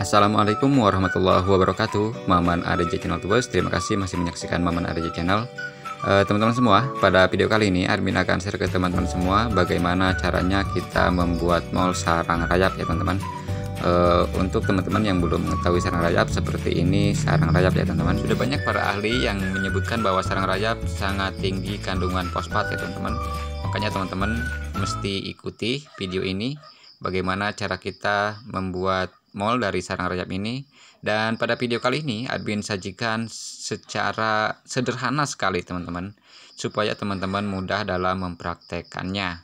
Assalamualaikum warahmatullahi wabarakatuh Maman ADJ Channel Tubers Terima kasih masih menyaksikan Maman ADJ Channel eh, Teman-teman semua, pada video kali ini admin akan share ke teman-teman semua bagaimana caranya kita membuat mall sarang rayap ya teman-teman. Eh, untuk teman-teman yang belum mengetahui sarang rayap seperti ini sarang rayap ya teman-teman. Sudah banyak para ahli yang menyebutkan bahwa sarang rayap sangat tinggi kandungan fosfat ya teman-teman. Makanya teman-teman mesti ikuti video ini bagaimana cara kita membuat mall dari sarang rayap ini dan pada video kali ini admin sajikan secara sederhana sekali teman-teman supaya teman-teman mudah dalam mempraktekannya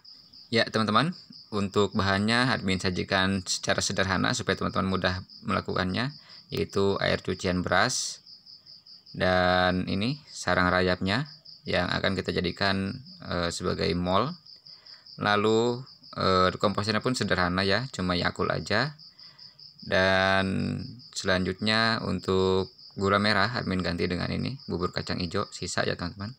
ya teman-teman untuk bahannya admin sajikan secara sederhana supaya teman-teman mudah melakukannya yaitu air cucian beras dan ini sarang rayapnya yang akan kita jadikan e, sebagai mall lalu e, eh, komposisinya pun sederhana ya cuma yakul aja dan selanjutnya untuk gula merah admin ganti dengan ini bubur kacang hijau sisa ya teman-teman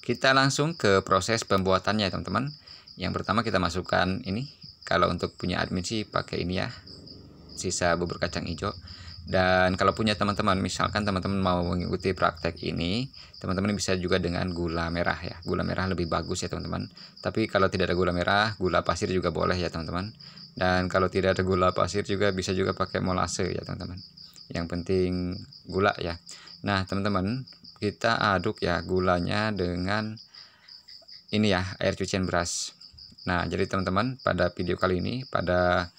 kita langsung ke proses pembuatannya teman-teman yang pertama kita masukkan ini kalau untuk punya admin sih pakai ini ya sisa bubur kacang hijau dan kalau punya teman-teman misalkan teman-teman mau mengikuti praktek ini teman-teman bisa juga dengan gula merah ya gula merah lebih bagus ya teman-teman tapi kalau tidak ada gula merah gula pasir juga boleh ya teman-teman dan kalau tidak ada gula pasir juga bisa juga pakai molase ya teman-teman yang penting gula ya nah teman-teman kita aduk ya gulanya dengan ini ya air cucian beras nah jadi teman-teman pada video kali ini pada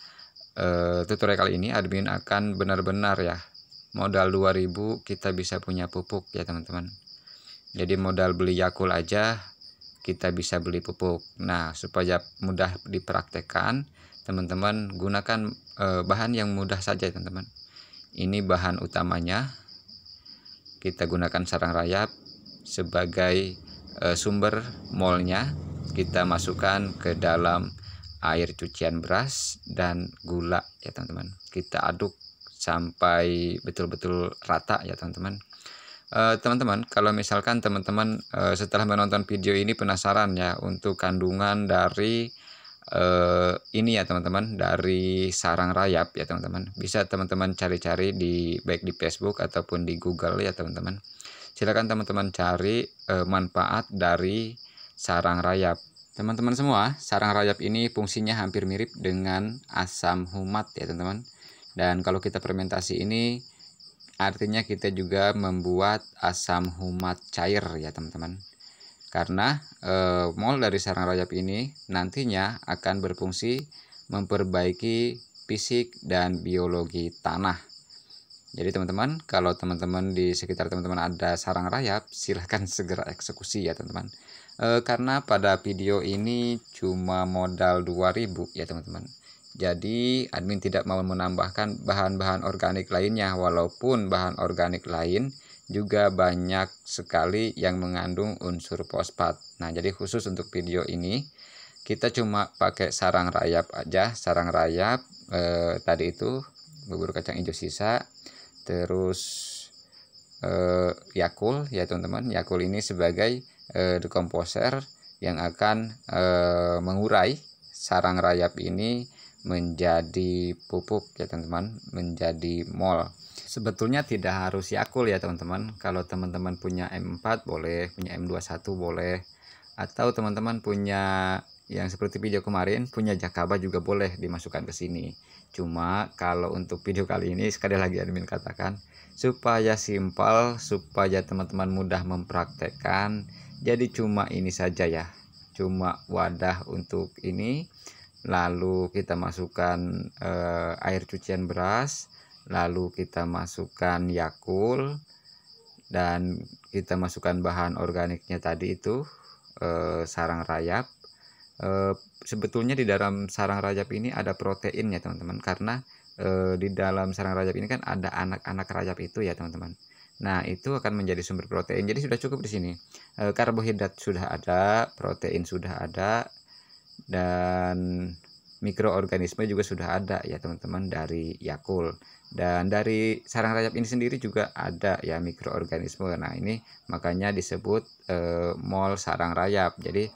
uh, tutorial kali ini admin akan benar-benar ya modal 2000 kita bisa punya pupuk ya teman-teman jadi modal beli yakul aja kita bisa beli pupuk nah supaya mudah dipraktekkan teman-teman gunakan e, bahan yang mudah saja teman-teman ini bahan utamanya kita gunakan sarang rayap sebagai e, sumber molnya kita masukkan ke dalam air cucian beras dan gula ya teman-teman kita aduk sampai betul-betul rata ya teman-teman eh, teman-teman uh, kalau misalkan teman-teman uh, setelah menonton video ini penasaran ya untuk kandungan dari eh, ini ya teman-teman dari sarang rayap ya teman-teman bisa teman-teman cari-cari di baik di Facebook ataupun di Google ya teman-teman silakan teman-teman cari eh, manfaat dari sarang rayap teman-teman semua sarang rayap ini fungsinya hampir mirip dengan asam humat ya teman-teman dan kalau kita fermentasi ini artinya kita juga membuat asam humat cair ya teman-teman karena e, eh, mol dari sarang rayap ini nantinya akan berfungsi memperbaiki fisik dan biologi tanah. Jadi teman-teman, kalau teman-teman di sekitar teman-teman ada sarang rayap, silahkan segera eksekusi ya teman-teman. E, karena pada video ini cuma modal 2000 ya teman-teman. Jadi admin tidak mau menambahkan bahan-bahan organik lainnya walaupun bahan organik lain juga banyak sekali yang mengandung unsur fosfat. Nah, jadi khusus untuk video ini kita cuma pakai sarang rayap aja, sarang rayap eh, tadi itu bubur kacang hijau sisa, terus eh, Yakul ya teman-teman. Yakul ini sebagai eh, dekomposer yang akan eh, mengurai sarang rayap ini menjadi pupuk ya teman-teman, menjadi mol sebetulnya tidak harus Yakul ya teman-teman. Kalau teman-teman punya M4 boleh, punya M21 boleh. Atau teman-teman punya yang seperti video kemarin, punya Jakaba juga boleh dimasukkan ke sini. Cuma kalau untuk video kali ini sekali lagi admin katakan supaya simpel, supaya teman-teman mudah mempraktekkan. Jadi cuma ini saja ya. Cuma wadah untuk ini lalu kita masukkan eh, air cucian beras lalu kita masukkan yakul dan kita masukkan bahan organiknya tadi itu e, sarang rayap e, sebetulnya di dalam sarang rayap ini ada proteinnya teman-teman karena e, di dalam sarang rayap ini kan ada anak-anak rayap itu ya teman-teman nah itu akan menjadi sumber protein jadi sudah cukup di sini e, karbohidrat sudah ada protein sudah ada dan mikroorganisme juga sudah ada ya teman-teman dari Yakul dan dari sarang rayap ini sendiri juga ada ya mikroorganisme nah ini makanya disebut e, mol sarang rayap jadi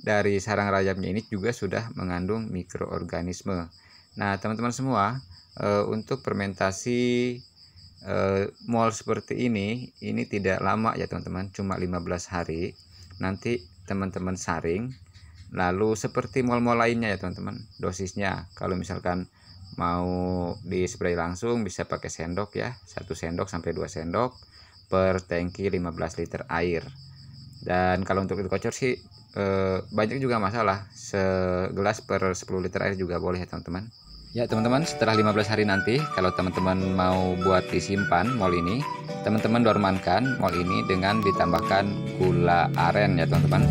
dari sarang rayapnya ini juga sudah mengandung mikroorganisme nah teman-teman semua e, untuk fermentasi e, mol seperti ini ini tidak lama ya teman-teman cuma 15 hari nanti teman-teman saring lalu seperti mal-mal lainnya ya teman-teman dosisnya kalau misalkan mau di langsung bisa pakai sendok ya satu sendok sampai dua sendok per tangki 15 liter air dan kalau untuk kocor sih eh, banyak juga masalah segelas per 10 liter air juga boleh ya teman-teman ya teman-teman setelah 15 hari nanti kalau teman-teman mau buat disimpan mol ini teman-teman dormankan mol ini dengan ditambahkan gula aren ya teman-teman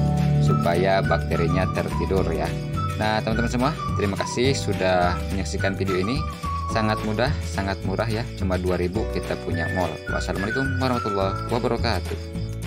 supaya bakterinya tertidur ya. Nah, teman-teman semua, terima kasih sudah menyaksikan video ini. Sangat mudah, sangat murah ya. Cuma 2000 kita punya mall. Wassalamualaikum warahmatullahi wabarakatuh.